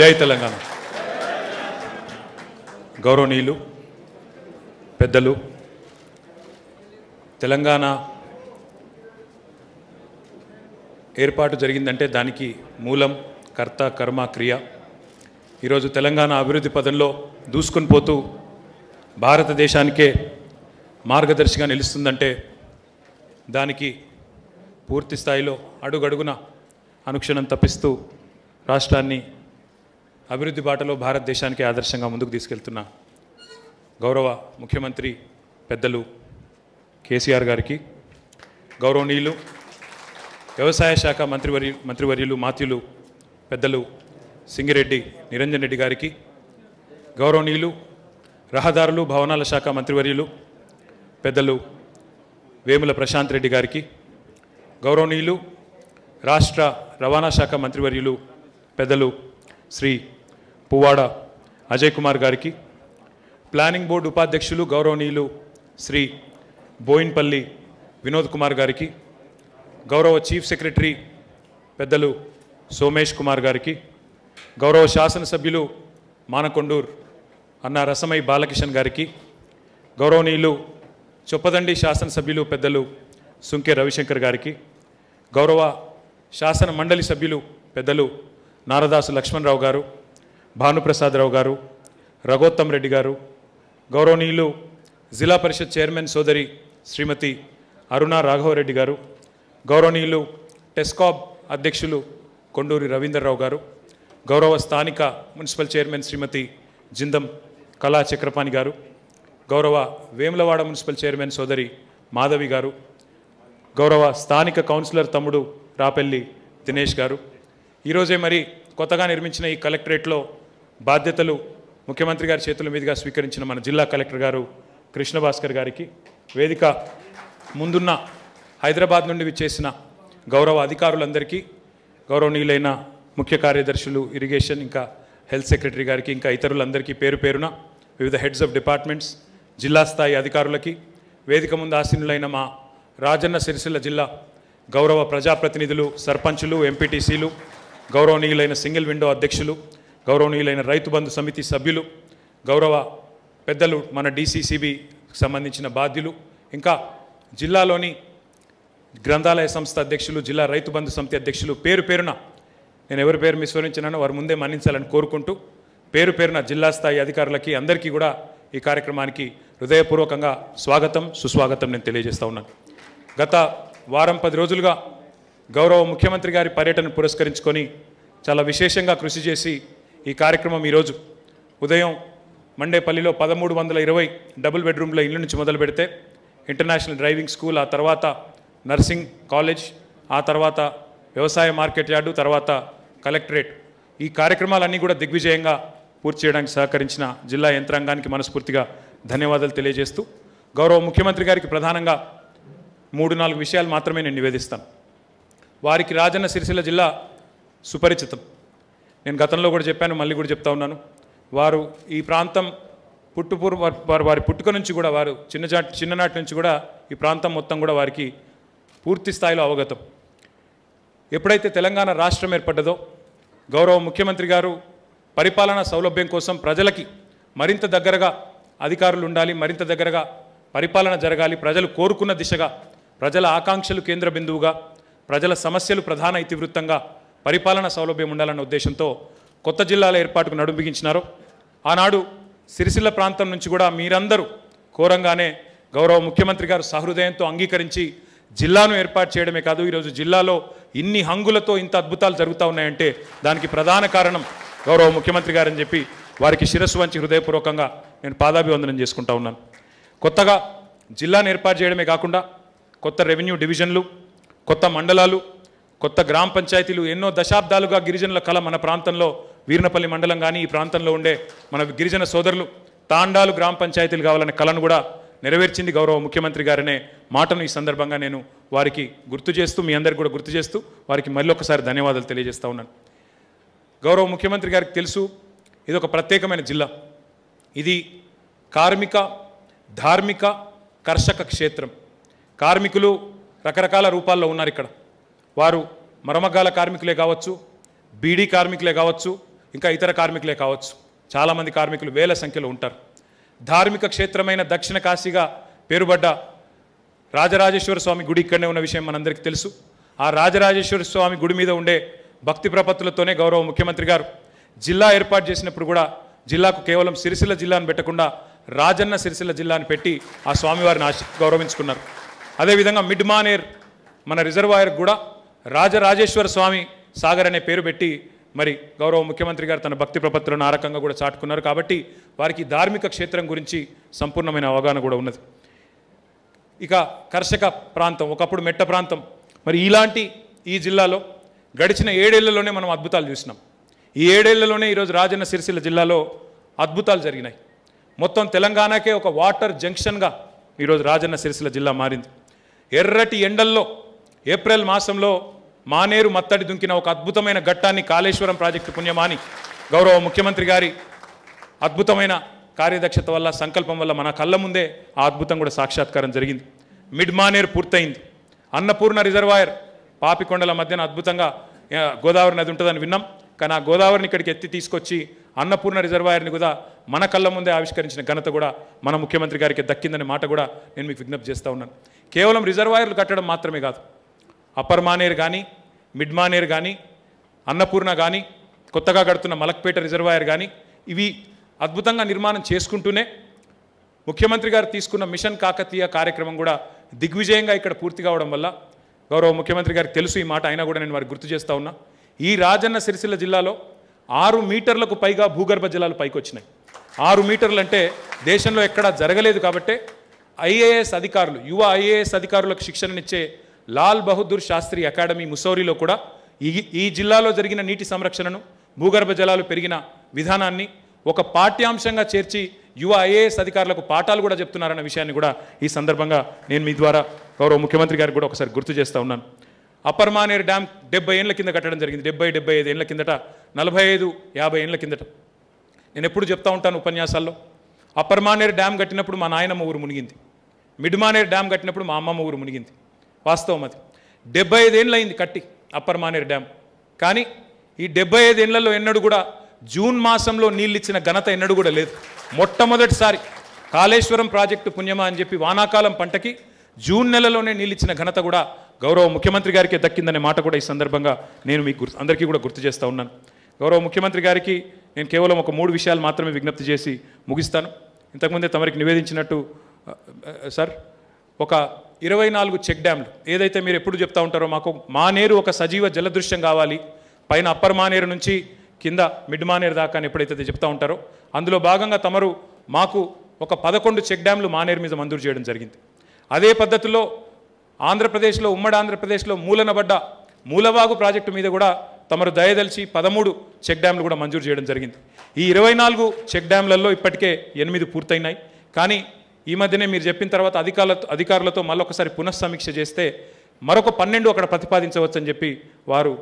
జై తెలంగాణ గౌరవనీయులు పెద్దలు తెలంగాణ ఏర్పాటు జరిగిందంటే దానికి మూలం కర్త కర్మ క్రియ ఈరోజు తెలంగాణ అభివృద్ధి పదంలో దూసుకొని పోతూ భారతదేశానికే మార్గదర్శిగా నిలుస్తుందంటే దానికి పూర్తి స్థాయిలో అడుగడుగున అనుక్షణం తప్పిస్తూ రాష్ట్రాన్ని అభివృద్ధి బాటలో భారతదేశానికి ఆదర్శంగా ముందుకు తీసుకెళ్తున్న గౌరవ ముఖ్యమంత్రి పెద్దలు కేసీఆర్ గారికి గౌరవనీయులు వ్యవసాయ శాఖ మంత్రివర్య మంత్రివర్యులు మాత్యులు పెద్దలు సింగిరెడ్డి నిరంజన్ రెడ్డి గారికి గౌరవనీయులు రహదారులు భవనాల శాఖ మంత్రివర్యులు పెద్దలు వేముల ప్రశాంత్ రెడ్డి గారికి గౌరవనీయులు రాష్ట్ర రవాణా శాఖ మంత్రివర్యులు పెద్దలు శ్రీ పువ్వాడ అజయ్ కుమార్ గారికి ప్లానింగ్ బోర్డు ఉపాధ్యక్షులు గౌరవనీయులు శ్రీ బోయిన్పల్లి వినోద్ కుమార్ గారికి గౌరవ చీఫ్ సెక్రటరీ పెద్దలు సోమేష్ కుమార్ గారికి గౌరవ శాసనసభ్యులు మానకొండూర్ అన్న రసమై బాలకిషన్ గారికి గౌరవనీయులు చొప్పదండి శాసనసభ్యులు పెద్దలు సుంకే రవిశంకర్ గారికి గౌరవ శాసన మండలి సభ్యులు పెద్దలు నారదాసు లక్ష్మణరావు గారు భానుప్రసాదరావు గారు రఘోత్తం రెడ్డి గారు గౌరవనీయులు జిల్లా పరిషత్ చైర్మన్ సోదరి శ్రీమతి అరుణ రాఘవరెడ్డి గారు గౌరవనీయులు టెస్కాబ్ అధ్యక్షులు కొండూరి రవీందర్రావు గారు గౌరవ స్థానిక మున్సిపల్ చైర్మన్ శ్రీమతి జిందం కళా చక్రపాణి గారు గౌరవ వేములవాడ మున్సిపల్ చైర్మన్ సోదరి మాధవి గారు గౌరవ స్థానిక కౌన్సిలర్ తమ్ముడు రాపెల్లి దినేష్ గారు ఈరోజే మరి కొత్తగా నిర్మించిన ఈ కలెక్టరేట్లో బాధ్యతలు ముఖ్యమంత్రి గారి చేతుల మీదుగా స్వీకరించిన మన జిల్లా కలెక్టర్ గారు కృష్ణభాస్కర్ గారికి వేదిక ముందున్న హైదరాబాద్ నుండి విచ్చేసిన గౌరవ అధికారులందరికీ గౌరవనీయులైన ముఖ్య కార్యదర్శులు ఇరిగేషన్ ఇంకా హెల్త్ సెక్రటరీ గారికి ఇంకా ఇతరులందరికీ పేరు పేరున వివిధ హెడ్స్ ఆఫ్ డిపార్ట్మెంట్స్ జిల్లా స్థాయి అధికారులకి వేదిక ముందు ఆసీనులైన మా రాజన్న సిరిసిల్ల జిల్లా గౌరవ ప్రజాప్రతినిధులు సర్పంచులు ఎంపీటీసీలు గౌరవనీయులైన సింగిల్ విండో అధ్యక్షులు గౌరవనీయులైన రైతు బంధు సమితి సభ్యులు గౌరవ పెద్దలు మన డిసిసిబి సంబంధించిన బాధ్యులు ఇంకా జిల్లాలోని గ్రంథాలయ సంస్థ అధ్యక్షులు జిల్లా రైతు బంధు సమితి అధ్యక్షులు పేరు పేరున నేను ఎవరి పేరు విస్మరించినానో వారు ముందే మన్నించాలని కోరుకుంటూ పేరు పేరున జిల్లా స్థాయి అధికారులకి అందరికీ కూడా ఈ కార్యక్రమానికి హృదయపూర్వకంగా స్వాగతం సుస్వాగతం నేను తెలియజేస్తూ ఉన్నాను గత వారం పది రోజులుగా గౌరవ ముఖ్యమంత్రి గారి పర్యటన పురస్కరించుకొని చాలా విశేషంగా కృషి చేసి ఈ కార్యక్రమం ఈరోజు ఉదయం మండేపల్లిలో పదమూడు వందల ఇరవై డబుల్ బెడ్రూమ్ల ఇల్లు నుంచి మొదలు పెడితే ఇంటర్నేషనల్ డ్రైవింగ్ స్కూల్ ఆ తర్వాత నర్సింగ్ కాలేజ్ ఆ తర్వాత వ్యవసాయ మార్కెట్ యార్డు తర్వాత కలెక్టరేట్ ఈ కార్యక్రమాలన్నీ కూడా దిగ్విజయంగా పూర్తి చేయడానికి సహకరించిన జిల్లా యంత్రాంగానికి మనస్ఫూర్తిగా ధన్యవాదాలు తెలియజేస్తూ గౌరవ ముఖ్యమంత్రి గారికి ప్రధానంగా మూడు నాలుగు విషయాలు మాత్రమే నేను నివేదిస్తాను వారికి రాజన్న సిరిసిల్ల జిల్లా సుపరిచితం నేను గతంలో కూడా చెప్పాను మళ్ళీ కూడా చెప్తా ఉన్నాను వారు ఈ ప్రాంతం పుట్టుపూర్ వారు వారి పుట్టుక నుంచి కూడా వారు చిన్న చిన్ననాటి నుంచి కూడా ఈ ప్రాంతం మొత్తం కూడా వారికి పూర్తి స్థాయిలో అవగతం ఎప్పుడైతే తెలంగాణ రాష్ట్రం ఏర్పడ్డదో గౌరవ ముఖ్యమంత్రి గారు పరిపాలనా సౌలభ్యం కోసం ప్రజలకి మరింత దగ్గరగా అధికారులు ఉండాలి మరింత దగ్గరగా పరిపాలన జరగాలి ప్రజలు కోరుకున్న దిశగా ప్రజల ఆకాంక్షలు కేంద్ర బిందువుగా ప్రజల సమస్యలు ప్రధాన ఇతివృత్తంగా పరిపాలన సౌలభ్యం ఉండాలన్న ఉద్దేశంతో కొత్త జిల్లాల ఏర్పాటుకు నడుంబిగించినారు ఆనాడు సిరిసిల్ల ప్రాంతం నుంచి కూడా మీరందరూ ఘోరంగానే గౌరవ ముఖ్యమంత్రి గారు సహృదయంతో అంగీకరించి జిల్లాను ఏర్పాటు చేయడమే కాదు ఈరోజు జిల్లాలో ఇన్ని హంగులతో ఇంత అద్భుతాలు జరుగుతూ ఉన్నాయంటే దానికి ప్రధాన కారణం గౌరవ ముఖ్యమంత్రి గారని చెప్పి వారికి శిరస్సు వంచి హృదయపూర్వకంగా నేను పాదాభివందనం చేసుకుంటా ఉన్నాను కొత్తగా జిల్లాను ఏర్పాటు చేయడమే కాకుండా కొత్త రెవెన్యూ డివిజన్లు కొత్త మండలాలు కొత్త గ్రామ పంచాయతీలు ఎన్నో దశాబ్దాలుగా గిరిజనుల కళ మన ప్రాంతంలో వీరినపల్లి మండలం కానీ ఈ ప్రాంతంలో ఉండే మన గిరిజన సోదరులు తాండాలు గ్రామ పంచాయతీలు కావాలనే కళను కూడా నెరవేర్చింది గౌరవ ముఖ్యమంత్రి గారనే మాటను ఈ సందర్భంగా నేను వారికి గుర్తు చేస్తూ మీ అందరికి కూడా గుర్తు చేస్తూ వారికి మళ్ళీ ఒకసారి ధన్యవాదాలు తెలియజేస్తూ ఉన్నాను గౌరవ ముఖ్యమంత్రి గారికి తెలుసు ఇది ఒక ప్రత్యేకమైన జిల్లా ఇది కార్మిక ధార్మిక కర్షక క్షేత్రం కార్మికులు రకరకాల రూపాల్లో ఉన్నారు ఇక్కడ వారు మరమగ్గాల కార్మికులే కావచ్చు బీడీ కార్మికులే కావచ్చు ఇంకా ఇతర కార్మికులే కావచ్చు చాలామంది కార్మికులు వేల సంఖ్యలో ఉంటారు ధార్మిక క్షేత్రమైన దక్షిణ కాశీగా పేరుబడ్డ రాజరాజేశ్వర స్వామి గుడి ఇక్కడనే ఉన్న విషయం మనందరికీ తెలుసు ఆ రాజరాజేశ్వర స్వామి గుడి మీద ఉండే భక్తి ప్రపత్తులతోనే గౌరవ ముఖ్యమంత్రి గారు జిల్లా ఏర్పాటు చేసినప్పుడు కూడా జిల్లాకు కేవలం సిరిసిల్ల జిల్లాను పెట్టకుండా రాజన్న సిరిసిల్ల జిల్లాను పెట్టి ఆ స్వామివారిని ఆశ గౌరవించుకున్నారు అదేవిధంగా మిడ్ మానేర్ మన రిజర్వాయర్ కూడా రాజరాజేశ్వర స్వామి సాగర్ అనే పేరు పెట్టి మరి గౌరవ ముఖ్యమంత్రి గారు తన భక్తి ప్రపత్తులను ఆ రకంగా కూడా చాటుకున్నారు కాబట్టి వారికి ధార్మిక క్షేత్రం గురించి సంపూర్ణమైన అవగాహన కూడా ఉన్నది ఇక కర్షక ప్రాంతం ఒకప్పుడు మెట్ట ప్రాంతం మరి ఇలాంటి ఈ జిల్లాలో గడిచిన ఏడేళ్లలోనే మనం అద్భుతాలు చూసినాం ఈ ఏడేళ్లలోనే ఈరోజు రాజన్న సిరిసిల్ల జిల్లాలో అద్భుతాలు జరిగినాయి మొత్తం తెలంగాణకే ఒక వాటర్ జంక్షన్గా ఈరోజు రాజన్న సిరిసిల్ల జిల్లా మారింది ఎర్రటి ఎండల్లో ఏప్రిల్ మాసంలో మానేరు మత్తడి దుంకిన ఒక అద్భుతమైన ఘట్టాన్ని కాళేశ్వరం ప్రాజెక్టు పుణ్యమాని గౌరవ ముఖ్యమంత్రి గారి అద్భుతమైన కార్యదక్షత వల్ల సంకల్పం వల్ల మన కళ్ళ ముందే ఆ అద్భుతం కూడా సాక్షాత్కారం జరిగింది మిడ్ మానేరు పూర్తయింది అన్నపూర్ణ రిజర్వాయర్ పాపికొండల మధ్యన అద్భుతంగా గోదావరి నది ఉంటుందని విన్నాం కానీ ఆ గోదావరిని ఇక్కడికి ఎత్తి తీసుకొచ్చి అన్నపూర్ణ రిజర్వాయర్ని కూడా మన కళ్ళ ముందే ఆవిష్కరించిన ఘనత కూడా మన ముఖ్యమంత్రి గారికి దక్కిందనే మాట కూడా నేను మీకు విజ్ఞప్తి చేస్తూ ఉన్నాను కేవలం రిజర్వాయర్లు కట్టడం మాత్రమే కాదు అప్పర్ మానేర్ కానీ మిడ్ మానేర్ కానీ అన్నపూర్ణ కానీ కొత్తగా కడుతున్న మలక్పేట రిజర్వాయర్ కానీ ఇవి అద్భుతంగా నిర్మాణం చేసుకుంటూనే ముఖ్యమంత్రి గారు తీసుకున్న మిషన్ కాకతీయ కార్యక్రమం కూడా దిగ్విజయంగా ఇక్కడ పూర్తి కావడం వల్ల గౌరవ ముఖ్యమంత్రి గారికి తెలుసు ఈ మాట అయినా కూడా నేను వారికి గుర్తు చేస్తూ ఉన్నా ఈ రాజన్న సిరిసిల్ల జిల్లాలో ఆరు మీటర్లకు పైగా భూగర్భ జలాలు పైకి వచ్చినాయి ఆరు మీటర్లు అంటే దేశంలో ఎక్కడా జరగలేదు కాబట్టి ఐఏఎస్ అధికారులు యువ ఐఏఎస్ అధికారులకు శిక్షణనిచ్చే లాల్ బహదూర్ శాస్త్రి అకాడమీ ముసౌరిలో కూడా ఈ ఈ జిల్లాలో జరిగిన నీటి సంరక్షణను భూగర్భ జలాలు పెరిగిన విధానాన్ని ఒక పాఠ్యాంశంగా చేర్చి యువ ఐఏఎస్ అధికారులకు పాఠాలు కూడా చెప్తున్నారన్న విషయాన్ని కూడా ఈ సందర్భంగా నేను మీ ద్వారా గౌరవ ముఖ్యమంత్రి గారికి కూడా ఒకసారి గుర్తు చేస్తూ ఉన్నాను అప్పర్ డ్యామ్ డెబ్బై ఏళ్ళ కింద కట్టడం జరిగింది డెబ్బై డెబ్బై ఐదు ఏళ్ళ కిందట నలభై ఐదు యాభై ఏళ్ళ కిందట నేను ఎప్పుడు చెప్తా ఉంటాను ఉపన్యాసాల్లో అప్పర్ డ్యామ్ కట్టినప్పుడు మా నాయనమ్మ ఊరు మునిగింది మిడ్మానేరు డ్యామ్ కట్టినప్పుడు మా అమ్మమ్మ ఊరు మునిగింది వాస్తవం అది డెబ్బై ఐదేళ్ళు అయింది కట్టి అప్పర్ మానేరు డ్యామ్ కానీ ఈ డెబ్బై ఐదేళ్లలో ఎన్నడూ కూడా జూన్ మాసంలో నీళ్ళు ఇచ్చిన ఘనత ఎన్నడూ కూడా లేదు మొట్టమొదటిసారి కాళేశ్వరం ప్రాజెక్టు పుణ్యమా అని చెప్పి వానాకాలం పంటకి జూన్ నెలలోనే నీళ్ళు ఇచ్చిన ఘనత కూడా గౌరవ ముఖ్యమంత్రి గారికి దక్కిందనే మాట కూడా ఈ సందర్భంగా నేను మీకు అందరికీ కూడా గుర్తు చేస్తూ ఉన్నాను గౌరవ ముఖ్యమంత్రి గారికి నేను కేవలం ఒక మూడు విషయాలు మాత్రమే విజ్ఞప్తి చేసి ముగిస్తాను ఇంతకుముందే తమరికి నివేదించినట్టు సార్ ఒక ఇరవై నాలుగు చెక్ డ్యామ్లు ఏదైతే మీరు ఎప్పుడు చెప్తా ఉంటారో మాకు మానేరు ఒక సజీవ జలదృశ్యం కావాలి పైన అప్పర్ మానేరు నుంచి కింద మిడ్ మానేరు దాకా అని ఎప్పుడైతే చెప్తా ఉంటారో అందులో భాగంగా తమరు మాకు ఒక పదకొండు చెక్ డ్యామ్లు మానేరు మీద మంజూరు చేయడం జరిగింది అదే పద్ధతిలో ఆంధ్రప్రదేశ్లో ఉమ్మడి ఆంధ్రప్రదేశ్లో మూలనబడ్డ మూలవాగు ప్రాజెక్టు మీద కూడా తమరు దయదలిచి పదమూడు చెక్ డ్యామ్లు కూడా మంజూరు చేయడం జరిగింది ఈ ఇరవై నాలుగు చెక్ డ్యామ్లలో ఇప్పటికే ఎనిమిది పూర్తయినాయి కానీ ఈ మధ్యనే మీరు చెప్పిన తర్వాత అధికారుల అధికారులతో మళ్ళొకసారి పునఃసమీక్ష చేస్తే మరొక పన్నెండు అక్కడ ప్రతిపాదించవచ్చని చెప్పి వారు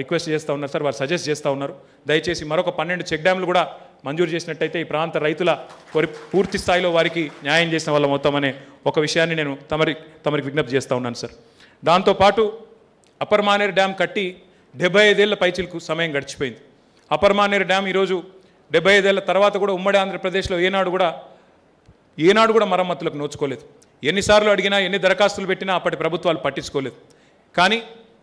రిక్వెస్ట్ చేస్తూ ఉన్నారు సార్ వారు సజెస్ట్ చేస్తూ ఉన్నారు దయచేసి మరొక పన్నెండు చెక్ డ్యామ్లు కూడా మంజూరు చేసినట్టయితే ఈ ప్రాంత రైతుల కోరి పూర్తి స్థాయిలో వారికి న్యాయం చేసిన వాళ్ళం అనే ఒక విషయాన్ని నేను తమరి తమరికి విజ్ఞప్తి చేస్తూ ఉన్నాను సార్ దాంతోపాటు అప్పర్ డ్యామ్ కట్టి డెబ్బై ఐదేళ్ల పైచిలకు సమయం గడిచిపోయింది అపర్మానేరు డ్యామ్ ఈరోజు డెబ్బై ఐదేళ్ల తర్వాత కూడా ఉమ్మడి ఆంధ్రప్రదేశ్లో ఏనాడు కూడా ఏనాడు కూడా మరమ్మతులకు నోచుకోలేదు ఎన్నిసార్లు అడిగినా ఎన్ని దరఖాస్తులు పెట్టినా అప్పటి ప్రభుత్వాలు పట్టించుకోలేదు కానీ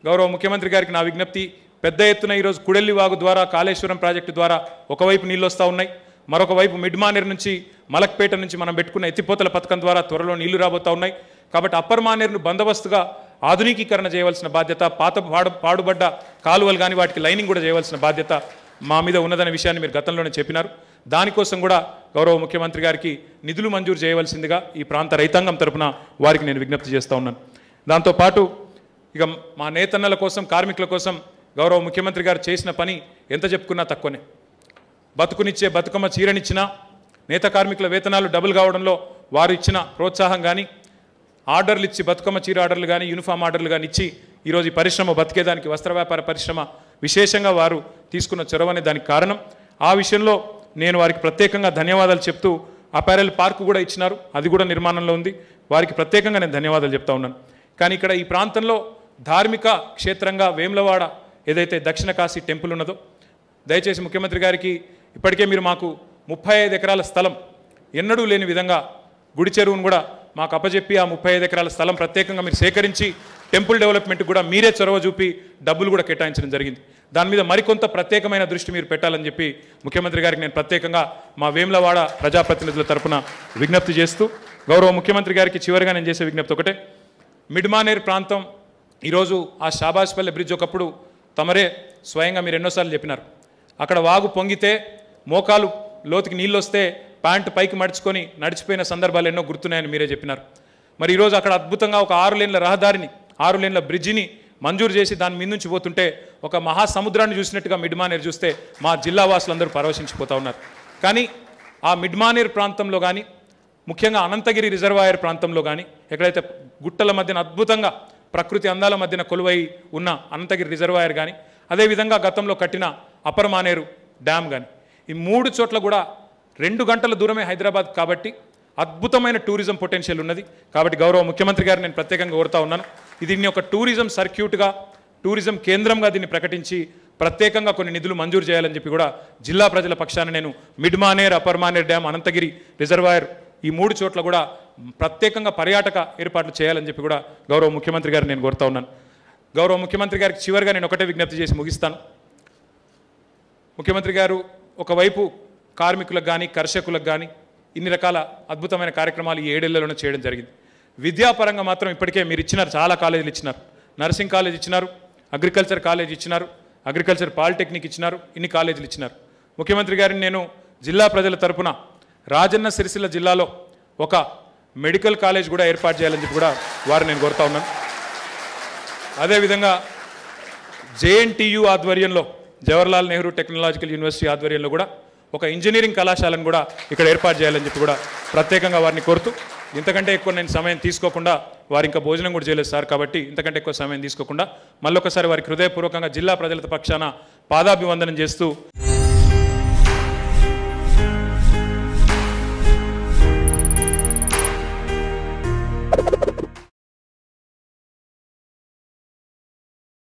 గౌరవ ముఖ్యమంత్రి గారికి నా విజ్ఞప్తి పెద్ద ఎత్తున ఈరోజు కుడెల్లి వాగు ద్వారా కాళేశ్వరం ప్రాజెక్టు ద్వారా ఒకవైపు నీళ్ళు వస్తూ ఉన్నాయి మరొక వైపు మిడ్మానేర్ నుంచి మలక్పేట నుంచి మనం పెట్టుకున్న ఎత్తిపోతల పథకం ద్వారా త్వరలో నీళ్లు రాబోతూ ఉన్నాయి కాబట్టి అప్పర్ మానేరును బందోబస్తుగా ఆధునికీకరణ చేయవలసిన బాధ్యత పాత పాడు పాడుబడ్డ కాలువలు కానీ వాటికి లైనింగ్ కూడా చేయవలసిన బాధ్యత మా మీద ఉన్నదనే విషయాన్ని మీరు గతంలోనే చెప్పినారు దానికోసం కూడా గౌరవ ముఖ్యమంత్రి గారికి నిధులు మంజూరు చేయవలసిందిగా ఈ ప్రాంత రైతాంగం తరఫున వారికి నేను విజ్ఞప్తి చేస్తూ ఉన్నాను దాంతోపాటు ఇక మా నేతన్నల కోసం కార్మికుల కోసం గౌరవ ముఖ్యమంత్రి గారు చేసిన పని ఎంత చెప్పుకున్నా తక్కువనే బతుకునిచ్చే బతుకమ్మ చీరనిచ్చినా నేత కార్మికుల వేతనాలు డబుల్ కావడంలో వారు ఇచ్చిన ప్రోత్సాహం కానీ ఆర్డర్లు ఇచ్చి బతుకమ్మ చీర ఆర్డర్లు కానీ యూనిఫామ్ ఆర్డర్లు కానీ ఇచ్చి ఈరోజు ఈ పరిశ్రమ బతికేదానికి వస్త్ర వ్యాపార పరిశ్రమ విశేషంగా వారు తీసుకున్న చొరవనే దానికి కారణం ఆ విషయంలో నేను వారికి ప్రత్యేకంగా ధన్యవాదాలు చెప్తూ అపారెల్ పార్క్ కూడా ఇచ్చినారు అది కూడా నిర్మాణంలో ఉంది వారికి ప్రత్యేకంగా నేను ధన్యవాదాలు చెప్తా ఉన్నాను కానీ ఇక్కడ ఈ ప్రాంతంలో ధార్మిక క్షేత్రంగా వేములవాడ ఏదైతే దక్షిణ కాశీ టెంపుల్ ఉన్నదో దయచేసి ముఖ్యమంత్రి గారికి ఇప్పటికే మీరు మాకు ముప్పై ఐదు ఎకరాల స్థలం ఎన్నడూ లేని విధంగా గుడి చెరువును కూడా మాకు అప్పజెప్పి ఆ ముప్పై ఐదు ఎకరాల స్థలం ప్రత్యేకంగా మీరు సేకరించి టెంపుల్ డెవలప్మెంట్ కూడా మీరే చొరవ చూపి డబ్బులు కూడా కేటాయించడం జరిగింది దాని మీద మరికొంత ప్రత్యేకమైన దృష్టి మీరు పెట్టాలని చెప్పి ముఖ్యమంత్రి గారికి నేను ప్రత్యేకంగా మా వేములవాడ ప్రజాప్రతినిధుల తరఫున విజ్ఞప్తి చేస్తూ గౌరవ ముఖ్యమంత్రి గారికి చివరిగా నేను చేసే విజ్ఞప్తి ఒకటే మిడ్మానేర్ ప్రాంతం ఈరోజు ఆ షాబాజ్పల్లె బ్రిడ్జ్ ఒకప్పుడు తమరే స్వయంగా మీరు ఎన్నోసార్లు చెప్పినారు అక్కడ వాగు పొంగితే మోకాలు లోతుకి నీళ్ళు వస్తే ప్యాంటు పైకి మడుచుకొని నడిచిపోయిన సందర్భాలు ఎన్నో గుర్తున్నాయని మీరే చెప్పినారు మరి ఈరోజు అక్కడ అద్భుతంగా ఒక ఆరు లేన్ల రహదారిని ఆరు లేన్ల బ్రిడ్జిని మంజూరు చేసి దాని మీద నుంచి పోతుంటే ఒక మహాసముద్రాన్ని చూసినట్టుగా మిడ్మానేర్ చూస్తే మా జిల్లా వాసులందరూ పరవశించిపోతూ ఉన్నారు కానీ ఆ మిడ్మానేర్ ప్రాంతంలో కానీ ముఖ్యంగా అనంతగిరి రిజర్వాయర్ ప్రాంతంలో కానీ ఎక్కడైతే గుట్టల మధ్యన అద్భుతంగా ప్రకృతి అందాల మధ్యన కొలువై ఉన్న అనంతగిరి రిజర్వాయర్ కానీ అదేవిధంగా గతంలో కట్టిన అపరమానేరు డ్యామ్ కానీ ఈ మూడు చోట్ల కూడా రెండు గంటల దూరమే హైదరాబాద్ కాబట్టి అద్భుతమైన టూరిజం పొటెన్షియల్ ఉన్నది కాబట్టి గౌరవ ముఖ్యమంత్రి గారు నేను ప్రత్యేకంగా కోరుతా ఉన్నాను దీన్ని ఒక టూరిజం సర్క్యూట్గా టూరిజం కేంద్రంగా దీన్ని ప్రకటించి ప్రత్యేకంగా కొన్ని నిధులు మంజూరు చేయాలని చెప్పి కూడా జిల్లా ప్రజల పక్షాన నేను Mid Manair upper Manair dam Anantagiri reservoir ఈ మూడు చోట్ల కూడా ప్రత్యేకంగా పర్యాటక ఏర్పాట్లు చేయాలని చెప్పి కూడా గౌరవ ముఖ్యమంత్రి గారిని నేను కోరుతా ఉన్నాను గౌరవ ముఖ్యమంత్రి గారికి చివరిగా నేను ఒకటే విజ్ఞప్తి చేసి ముగిస్తాను ముఖ్యమంత్రి గారు ఒకవైపు కార్మికులకు కానీ కర్షకులకు కానీ ఇన్ని రకాల అద్భుతమైన కార్యక్రమాలు ఈ ఏడేళ్లలోనే చేయడం జరిగింది విద్యాపరంగా మాత్రం ఇప్పటికే మీరు ఇచ్చినారు చాలా కాలేజీలు ఇచ్చినారు నర్సింగ్ కాలేజ్ ఇచ్చినారు అగ్రికల్చర్ కాలేజ్ ఇచ్చినారు అగ్రికల్చర్ పాలిటెక్నిక్ ఇచ్చినారు ఇన్ని కాలేజీలు ఇచ్చినారు ముఖ్యమంత్రి గారిని నేను జిల్లా ప్రజల తరఫున రాజన్న సిరిసిల్ల జిల్లాలో ఒక మెడికల్ కాలేజ్ కూడా ఏర్పాటు చేయాలని చెప్పి కూడా వారు నేను కోరుతా ఉన్నాను అదేవిధంగా జేఎన్టీయు ఆధ్వర్యంలో జవహర్లాల్ నెహ్రూ టెక్నాలజికల్ యూనివర్సిటీ ఆధ్వర్యంలో కూడా ఒక ఇంజనీరింగ్ కళాశాలను కూడా ఇక్కడ ఏర్పాటు చేయాలని చెప్పి కూడా ప్రత్యేకంగా వారిని కోరుతూ ఇంతకంటే ఎక్కువ నేను సమయం తీసుకోకుండా వారి ఇంకా భోజనం కూడా చేయలేదు సార్ కాబట్టి ఇంతకంటే ఎక్కువ సమయం తీసుకోకుండా మళ్ళొకసారి వారికి హృదయపూర్వకంగా జిల్లా ప్రజల పక్షాన పాదాభివందనం చేస్తూ